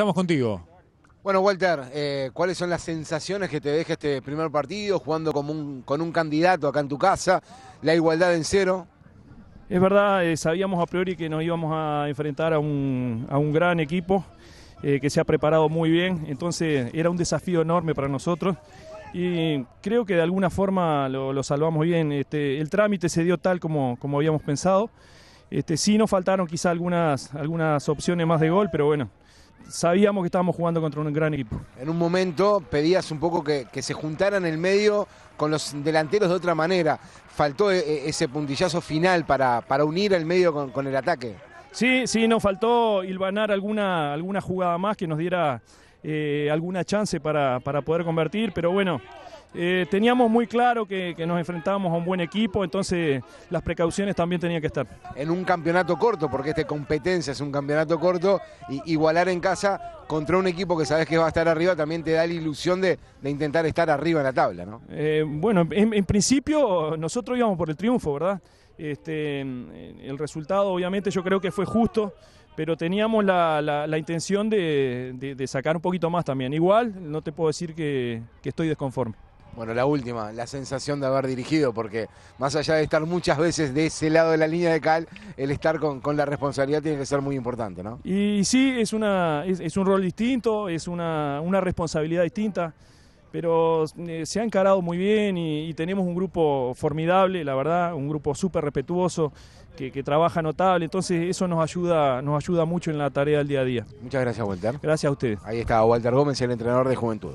estamos contigo. Bueno, Walter, eh, ¿cuáles son las sensaciones que te deja este primer partido jugando con un, candidato acá en tu casa? La igualdad en cero. Es verdad, eh, sabíamos a priori que nos íbamos a enfrentar a un, gran equipo eh, que se ha preparado muy bien, entonces era un desafío enorme para nosotros y creo que de alguna forma lo, salvamos bien. Este, el trámite se dio tal como habíamos pensado. Este, sí nos faltaron quizá algunas, algunas opciones más de gol, pero bueno, sabíamos que estábamos jugando contra un gran equipo. En un momento pedías un poco que, se juntaran el medio con los delanteros de otra manera. Faltó e, e, ese puntillazo final para, para unir el medio con, el ataque. Sí, sí, nos faltó hilvanar alguna, alguna jugada más que nos diera eh, alguna chance para, para poder convertir, pero bueno. Eh, teníamos muy claro que, nos enfrentábamos a un buen equipo, entonces las precauciones también tenían que estar. En un campeonato corto, porque esta competencia es un campeonato corto, y igualar en casa contra un equipo que sabes que va a estar arriba también te da la ilusión de, intentar estar arriba en la tabla, ¿no? Eh, bueno, en, principio nosotros íbamos por el triunfo, ¿verdad? Este, el resultado obviamente yo creo que fue justo, pero teníamos la, intención de, sacar un poquito más también. Igual no te puedo decir que, que estoy desconforme. Bueno, la última, la sensación de haber dirigido, porque más allá de estar muchas veces de ese lado de la línea de cal, el estar con, la responsabilidad tiene que ser muy importante, ¿no? Y sí, es, una, es, un rol distinto, es una, responsabilidad distinta, pero eh, se ha encarado muy bien y, tenemos un grupo formidable, la verdad, un grupo súper respetuoso, que, trabaja notable, entonces eso nos ayuda, nos ayuda mucho en la tarea del día a día. Muchas gracias, Walter. Gracias a ustedes. Ahí está Walter Gómez, el entrenador de Juventud.